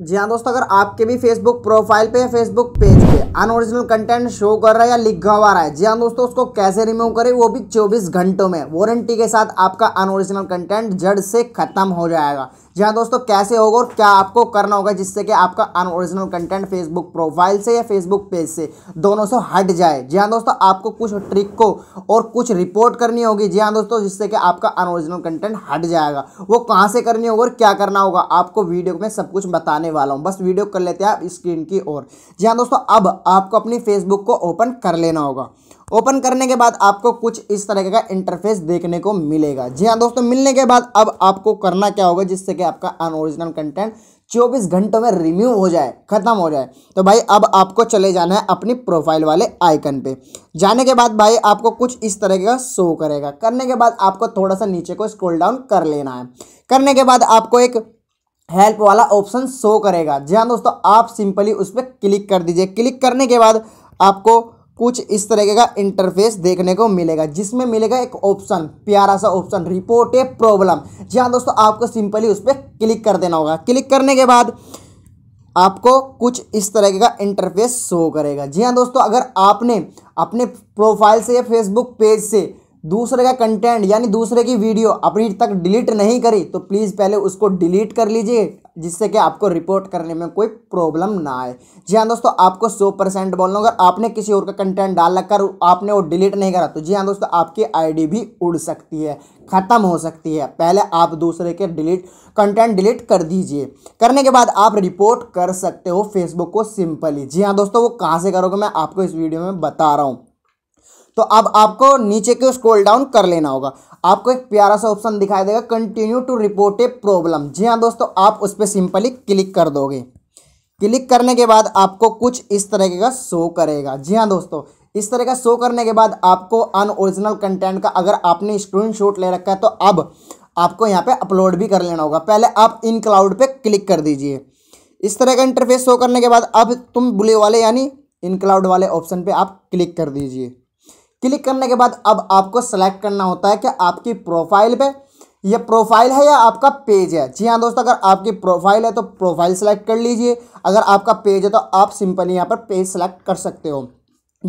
जी हाँ दोस्तों अगर आपके भी फेसबुक प्रोफाइल पे या फेसबुक पेज पे अनओरिजिनल कंटेंट शो कर रहा है या लिखा हुआ रहा है जी हाँ दोस्तों उसको कैसे रिमूव करें वो भी 24 घंटों में वारंटी के साथ आपका अनओरिजिनल कंटेंट जड़ से खत्म हो जाएगा जहाँ दोस्तों कैसे होगा और क्या आपको करना होगा जिससे कि आपका अनओरिजिनल कंटेंट फेसबुक प्रोफाइल से या फेसबुक पेज से दोनों से हट जाए जी हाँ दोस्तों आपको कुछ ट्रिक को और कुछ रिपोर्ट करनी होगी जी हाँ दोस्तों जिससे कि आपका अनओरिजिनल कंटेंट हट जाएगा वो कहाँ से करनी होगी और क्या करना होगा आपको वीडियो में सब कुछ बताने वाला हूँ बस वीडियो कर लेते हैं आप स्क्रीन की ओर जी हाँ दोस्तों अब आपको अपनी फेसबुक को ओपन कर लेना होगा ओपन करने के बाद आपको कुछ इस तरह का इंटरफेस देखने को मिलेगा जी हाँ दोस्तों मिलने के बाद अब आपको करना क्या होगा जिससे कि आपका अनओरिजिनल कंटेंट चौबीस घंटों में रिम्यू हो जाए खत्म हो जाए तो भाई अब आपको चले जाना है अपनी प्रोफाइल वाले आइकन पे जाने के बाद भाई आपको कुछ इस तरह का शो करेगा करने के बाद आपको थोड़ा सा नीचे को स्क्रोल डाउन कर लेना है करने के बाद आपको एक हेल्प वाला ऑप्शन शो करेगा जी हाँ दोस्तों आप सिंपली उस पर क्लिक कर दीजिए क्लिक करने के बाद आपको कुछ इस तरीके का इंटरफेस देखने को मिलेगा जिसमें मिलेगा एक ऑप्शन प्यारा सा ऑप्शन रिपोर्ट ए प्रॉब्लम जी हाँ दोस्तों आपको सिंपली उस पर क्लिक कर देना होगा क्लिक करने के बाद आपको कुछ इस तरीके का इंटरफेस शो करेगा जी हाँ दोस्तों अगर आपने अपने प्रोफाइल से या फेसबुक पेज से दूसरे का कंटेंट यानी दूसरे की वीडियो अपनी तक डिलीट नहीं करी तो प्लीज़ पहले उसको डिलीट कर लीजिए जिससे कि आपको रिपोर्ट करने में कोई प्रॉब्लम ना आए जी हाँ दोस्तों आपको सौ परसेंट बोलना अगर आपने किसी और का कंटेंट डाल रखकर आपने वो डिलीट नहीं करा तो जी हाँ दोस्तों आपकी आईडी भी उड़ सकती है ख़त्म हो सकती है पहले आप दूसरे के डिलीट कंटेंट डिलीट कर दीजिए करने के बाद आप रिपोर्ट कर सकते हो फेसबुक को सिंपली जी हाँ दोस्तों वो कहाँ से करोगे मैं आपको इस वीडियो में बता रहा हूँ तो अब आपको नीचे को स्क्रोल डाउन कर लेना होगा आपको एक प्यारा सा ऑप्शन दिखाई देगा continue to report a problem जी हाँ दोस्तों आप उस पर सिंपली क्लिक कर दोगे क्लिक करने के बाद आपको कुछ इस तरह का शो करेगा जी हाँ दोस्तों इस तरह का शो करने के बाद आपको अन ओरिजिनल कंटेंट का अगर आपने स्क्रीनशॉट ले रखा है तो अब आपको यहाँ पे अपलोड भी कर लेना होगा पहले आप इन क्लाउड पे क्लिक कर दीजिए इस तरह का इंटरफेस शो करने के बाद अब तुम बुले वाले यानी इन क्लाउड वाले ऑप्शन पे आप क्लिक कर दीजिए क्लिक करने के बाद अब आपको सेलेक्ट करना होता है कि आपकी प्रोफाइल पे ये प्रोफाइल है या आपका पेज है जी हाँ दोस्तों अगर आपकी प्रोफाइल है तो प्रोफाइल सेलेक्ट कर लीजिए अगर आपका पेज है तो आप सिंपली यहाँ पर पेज सेलेक्ट कर सकते हो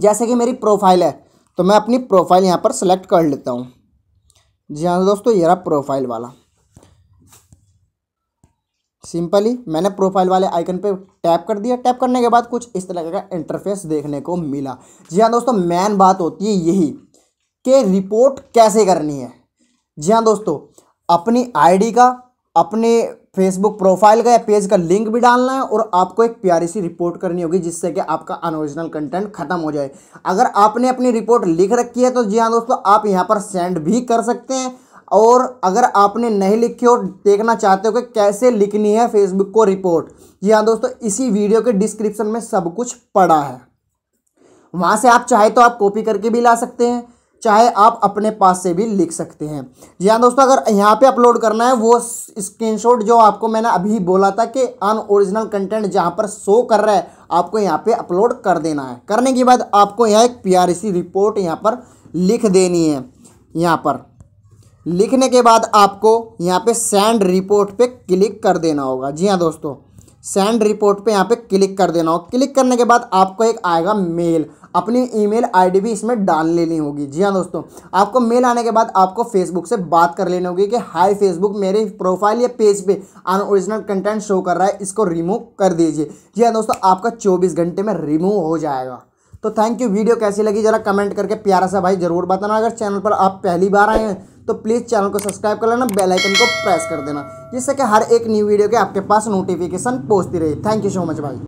जैसे कि मेरी प्रोफाइल है तो मैं अपनी प्रोफाइल यहाँ पर सेलेक्ट कर लेता हूँ जी हाँ दोस्तों ये रहा प्रोफाइल वाला सिंपली मैंने प्रोफाइल वाले आइकन पे टैप कर दिया टैप करने के बाद कुछ इस तरह का इंटरफेस देखने को मिला जी हाँ दोस्तों मेन बात होती है यही कि रिपोर्ट कैसे करनी है जी हाँ दोस्तों अपनी आईडी का अपने फेसबुक प्रोफाइल का या पेज का लिंक भी डालना है और आपको एक प्यारी सी रिपोर्ट करनी होगी जिससे कि आपका अनोरिजिनल कंटेंट खत्म हो जाए अगर आपने अपनी रिपोर्ट लिख रखी है तो जी हाँ दोस्तों आप यहाँ पर सेंड भी कर सकते हैं और अगर आपने नहीं लिखी और देखना चाहते हो कि कैसे लिखनी है फेसबुक को रिपोर्ट जी हाँ दोस्तों इसी वीडियो के डिस्क्रिप्शन में सब कुछ पड़ा है वहाँ से आप चाहे तो आप कॉपी करके भी ला सकते हैं चाहे आप अपने पास से भी लिख सकते हैं जी हाँ दोस्तों अगर यहाँ पे अपलोड करना है वो स्क्रीनशॉट जो आपको मैंने अभी बोला था कि अन ओरिजिनल कंटेंट जहाँ पर शो कर रहा है आपको यहाँ पे अपलोड कर देना है करने के बाद आपको यहाँ एक पीआरसी रिपोर्ट यहाँ पर लिख देनी है यहाँ पर लिखने के बाद आपको यहाँ पे सेंड रिपोर्ट पे क्लिक कर देना होगा जी हाँ दोस्तों सेंड रिपोर्ट पे यहाँ पे क्लिक कर देना होगा क्लिक करने के बाद आपको एक आएगा मेल अपनी ईमेल आईडी भी इसमें डाल लेनी होगी जी हाँ दोस्तों आपको मेल आने के बाद आपको फेसबुक से बात कर लेनी होगी कि हाय फेसबुक मेरे प्रोफाइल या पेज पे अनओरिजिनल कंटेंट शो कर रहा है इसको रिमूव कर दीजिए जी हाँ दोस्तों आपका चौबीस घंटे में रिमूव हो जाएगा तो थैंक यू वीडियो कैसी लगी ज़रा कमेंट करके प्यारा सा भाई ज़रूर बताना अगर चैनल पर आप पहली बार आए हैं तो प्लीज़ चैनल को सब्सक्राइब कर लेना बेल आइकन को प्रेस कर देना जिससे कि हर एक न्यू वीडियो के आपके पास नोटिफिकेशन पहुंचती रहे थैंक यू सो मच भाई